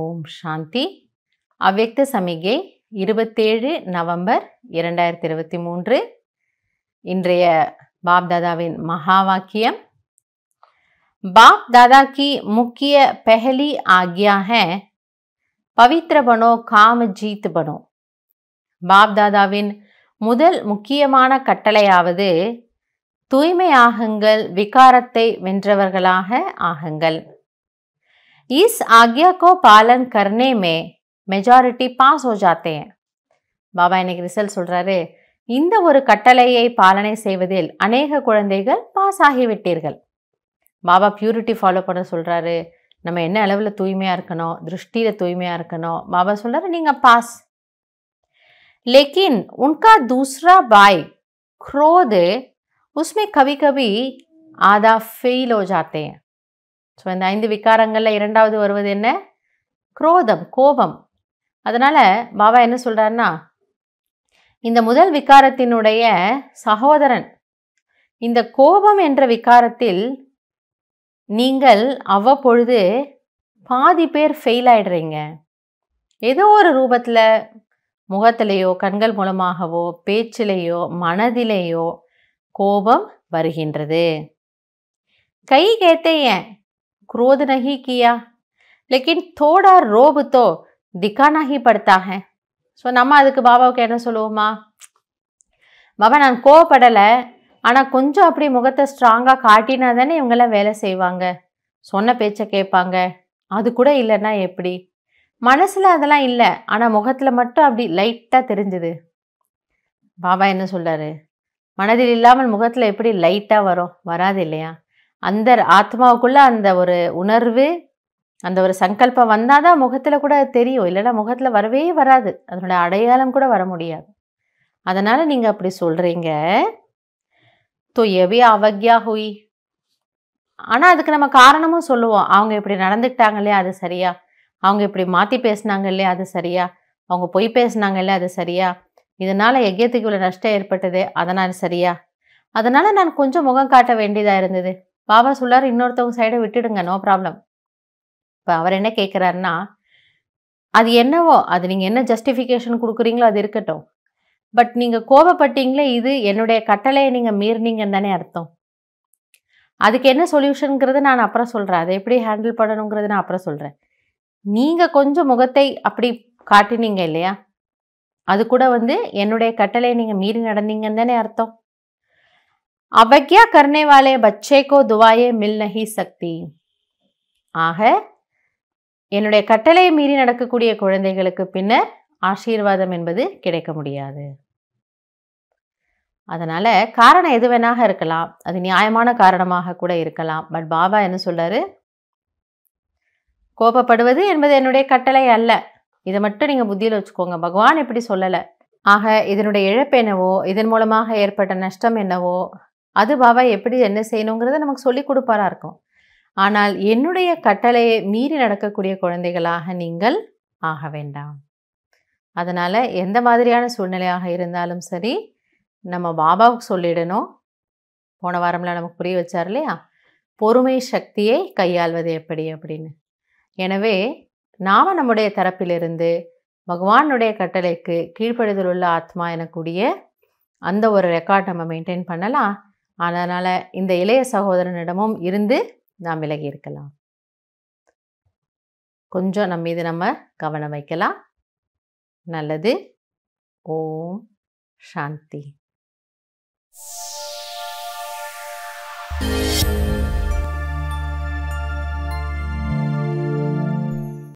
ஓம் சாந்தி அவ்வக்த சமிகை இருபத்தேழு நவம்பர் இரண்டாயிரத்தி இருபத்தி மூன்று இன்றைய பாப்தாதாவின் மகா வாக்கியம் பாப் दादा முக்கிய பெஹலி ஆகியாக பவித்ர பனோ காம ஜீத் பனோ பாப் தாதாவின் முதல் முக்கியமான கட்டளையாவது தூய்மையாகுங்கள் விகாரத்தை வென்றவர்களாக ஆகுங்கள் इस आज्ञा को பாலன் करने में மெஜாரிட்டி பாஸ் हो जाते हैं பாபா இன்னைக்கு ரிசல்ட் சொல்கிறாரு இந்த ஒரு கட்டளையை பாலனை செய்வதில் அநேக குழந்தைகள் பாஸ் ஆகிவிட்டீர்கள் பாபா பியூரிட்டி ஃபாலோ பண்ண சொல்கிறாரு நம்ம என்ன அளவில் தூய்மையாக இருக்கணும் திருஷ்டியில் தூய்மையாக இருக்கணும் பாபா சொல்கிறாரு நீங்கள் பாஸ் லேக்கின் உன்கா தூஸ்ரா பாய் க்ரோது उसमें கவி கவி आधा ஃபெயில் हो जाते ஸோ இந்த ஐந்து விகாரங்களில் இரண்டாவது வருவது என்ன குரோதம் கோபம் அதனால் பாபா என்ன சொல்கிறாருன்னா இந்த முதல் விகாரத்தினுடைய சகோதரன் இந்த கோபம் என்ற விகாரத்தில் நீங்கள் அவ்வப்பொழுது பாதி பேர் ஃபெயில் ஆகிடுறீங்க ஏதோ ஒரு ரூபத்தில் முகத்திலேயோ கண்கள் மூலமாகவோ பேச்சிலேயோ மனதிலேயோ கோபம் வருகின்றது கை கேட்டேன் क्रोध नहीं किया लेकिन थोड़ा रोब तो दिखाना ही पड़ता है ஸோ நம்ம அதுக்கு பாபாவுக்கு என்ன சொல்லுவோமா பாபா நான் கோவப்படலை ஆனால் கொஞ்சம் அப்படி முகத்தை ஸ்ட்ராங்காக காட்டினா தானே இவங்கெல்லாம் வேலை செய்வாங்க சொன்ன பேச்சை கேட்பாங்க அது கூட இல்லைன்னா எப்படி மனசில் அதெல்லாம் இல்லை ஆனால் முகத்தில் மட்டும் அப்படி லைட்டாக தெரிஞ்சுது பாபா என்ன சொல்கிறாரு மனதில் இல்லாமல் முகத்தில் எப்படி லைட்டாக வரும் வராது இல்லையா அந்த ஆத்மாவுக்குள்ளே அந்த ஒரு உணர்வு அந்த ஒரு சங்கல்பம் வந்தால் தான் முகத்தில் கூட தெரியும் இல்லைன்னா முகத்தில் வரவே வராது அதனோட அடையாளம் கூட வர முடியாது அதனால் நீங்கள் அப்படி சொல்கிறீங்க துயவி அவக்யா ஹுய் ஆனால் அதுக்கு நம்ம காரணமும் சொல்லுவோம் அவங்க இப்படி நடந்துக்கிட்டாங்க இல்லையா அது சரியா அவங்க இப்படி மாற்றி பேசினாங்க இல்லையா அது சரியா அவங்க பொய் பேசினாங்க இல்லையா அது சரியா இதனால் எக்கேத்துக்கு இவ்வளோ நஷ்டம் ஏற்பட்டது அதனால் சரியா அதனால் நான் கொஞ்சம் முகம் காட்ட வேண்டியதாக இருந்தது பாபா சொல்லார் இன்னொருத்தவங்க சைடை விட்டுடுங்க நோ ப்ராப்ளம் இப்போ அவர் என்ன கேட்குறாருன்னா அது என்னவோ அது நீங்கள் என்ன ஜஸ்டிஃபிகேஷன் கொடுக்குறீங்களோ அது இருக்கட்டும் பட் நீங்கள் கோபப்பட்டீங்களே இது என்னுடைய கட்டளையை நீங்கள் மீறினீங்கன்னு தானே அர்த்தம் அதுக்கு என்ன சொல்யூஷனுங்கிறது நான் அப்புறம் சொல்கிறேன் அதை எப்படி ஹேண்டில் பண்ணணுங்கிறது நான் அப்புறம் சொல்கிறேன் நீங்கள் கொஞ்சம் முகத்தை அப்படி காட்டினீங்க இல்லையா அது கூட வந்து என்னுடைய கட்டளையை நீங்கள் மீறி நடந்தீங்கன்னு தானே அர்த்தம் अवज्ञा करने वाले बच्चे को दुआएं मिल नहीं सकती ஆக என்னுடைய கட்டளையை மீறி நடக்கக்கூடிய குழந்தைகளுக்கு பின்னர் ஆசீர்வாதம் என்பது கிடைக்க முடியாது அதனால் காரணம் எது வேணாக இருக்கலாம் அது நியாயமான காரணமாக கூட இருக்கலாம் பட் பாபா என்ன சொல்றாரு கோபப்படுவது என்பது என்னுடைய கட்டளை அல்ல இதை மட்டும் நீங்கள் புத்தியில் வச்சுக்கோங்க பகவான் எப்படி சொல்லலை ஆக இதனுடைய இழப்பு என்னவோ இதன் மூலமாக ஏற்பட்ட நஷ்டம் என்னவோ அது பாபா எப்படி என்ன செய்யணுங்கிறத நமக்கு சொல்லி கொடுப்பாரா இருக்கும் ஆனால் என்னுடைய கட்டளையை மீறி நடக்கக்கூடிய குழந்தைகளாக நீங்கள் ஆக வேண்டாம் அதனால் எந்த மாதிரியான சூழ்நிலையாக இருந்தாலும் சரி நம்ம பாபாவுக்கு சொல்லிடணும் போன வாரம்லாம் நமக்கு புரிய வச்சார் இல்லையா பொறுமை சக்தியை கையாள்வது எப்படி அப்படின்னு எனவே நாம் நம்முடைய தரப்பிலிருந்து பகவானுடைய கட்டளைக்கு கீழ்ப்படுதல் உள்ள ஆத்மா எனக்கூடிய அந்த ஒரு ரெக்கார்ட் நம்ம மெயின்டைன் பண்ணலாம் அதனால் இந்த இளைய சகோதரனிடமும் இருந்து நாம் விலகி இருக்கலாம் கொஞ்சம் நம்ம மீது நம்ம கவனம் வைக்கலாம் நல்லது ஓம் சாந்தி